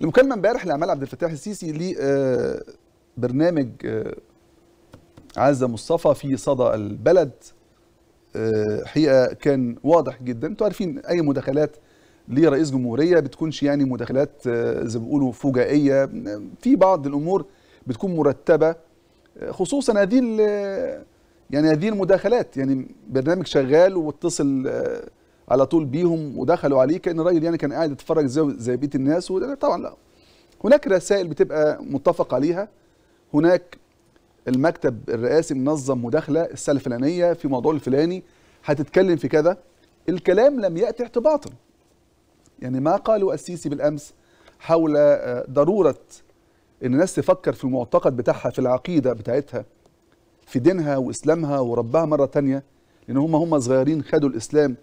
المكالمه امبارح لعمال عبد الفتاح السيسي لبرنامج آه، آه، عزة مصطفى في صدى البلد آه، حقيقه كان واضح جدا انتوا عارفين اي مداخلات لرئيس جمهوريه بتكونش يعني مداخلات زي ما بيقولوا فجائيه في بعض الامور بتكون مرتبه خصوصا هذه يعني هذه المداخلات يعني برنامج شغال واتصل على طول بيهم ودخلوا عليه كان الراجل يعني كان قاعد يتفرج زي زي بيت الناس طبعا لا هناك رسائل بتبقى متفق عليها هناك المكتب الرئاسي منظم مداخله السنه الفلانيه في موضوع الفلاني هتتكلم في كذا الكلام لم ياتي احتباطا يعني ما قاله السيسي بالامس حول آه، ضروره ان الناس تفكر في المعتقد بتاعها في العقيده بتاعتها في دينها واسلامها وربها مره تانية لان هم هم صغيرين خدوا الاسلام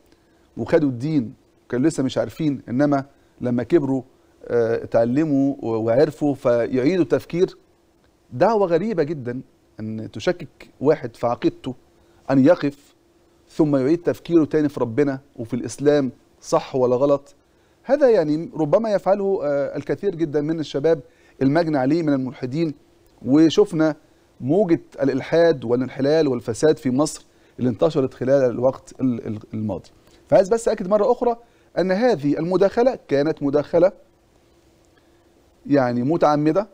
وخدوا الدين كانوا لسه مش عارفين انما لما كبروا آه، اتعلموا وعرفوا فيعيدوا التفكير دعوه غريبه جدا ان تشكك واحد في عقيدته ان يقف ثم يعيد تفكيره تاني في ربنا وفي الاسلام صح ولا غلط هذا يعني ربما يفعله آه، الكثير جدا من الشباب المجني عليه من الملحدين وشفنا موجه الالحاد والانحلال والفساد في مصر اللي انتشرت خلال الوقت الماضي فعايز بس أكد مرة أخرى أن هذه المداخلة كانت مداخلة يعني متعمدة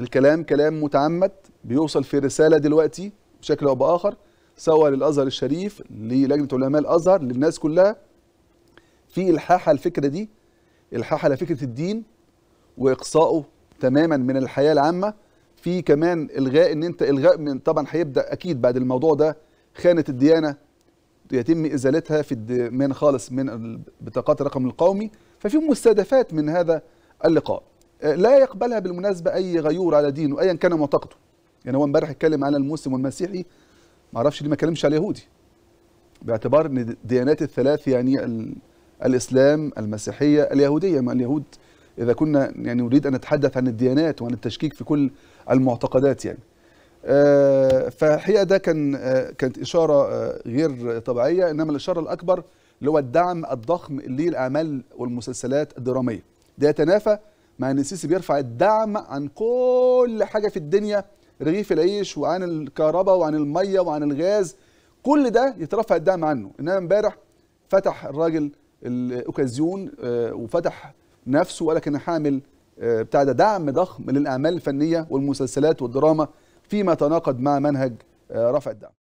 الكلام كلام متعمد بيوصل في رسالة دلوقتي بشكل أو بآخر سواء للأزهر الشريف للجنة علماء الأزهر للناس كلها في إلحاح على الفكرة دي إلحاح على فكرة الدين وإقصائه تماما من الحياة العامة في كمان إلغاء إن أنت إلغاء من طبعا هيبدأ أكيد بعد الموضوع ده خانة الديانة يتم ازالتها في الدمان خالص من بطاقات الرقم القومي ففي مستهدفات من هذا اللقاء آه، لا يقبلها بالمناسبه اي غيور على دينه ايا كان معتقده يعني هو امبارح اتكلم على المسلم والمسيحي ما اعرفش ليه ما اتكلمش على اليهودي باعتبار ان الديانات الثلاث يعني الاسلام المسيحيه اليهوديه ما اليهود اذا كنا يعني نريد ان نتحدث عن الديانات وعن التشكيك في كل المعتقدات يعني آه، فالحقيقه ده كان آه، كانت اشاره آه، غير طبيعيه انما الاشاره الاكبر اللي هو الدعم الضخم للاعمال والمسلسلات الدراميه ده يتنافى مع ان السيسي بيرفع الدعم عن كل حاجه في الدنيا رغيف العيش وعن الكهرباء وعن الميه وعن الغاز كل ده يترفع الدعم عنه انما امبارح فتح الراجل الاوكازيون وفتح نفسه وقال لك انا هعمل بتاع ده دعم ضخم للاعمال الفنيه والمسلسلات والدراما فيما تناقض مع منهج آه، رفع الدعم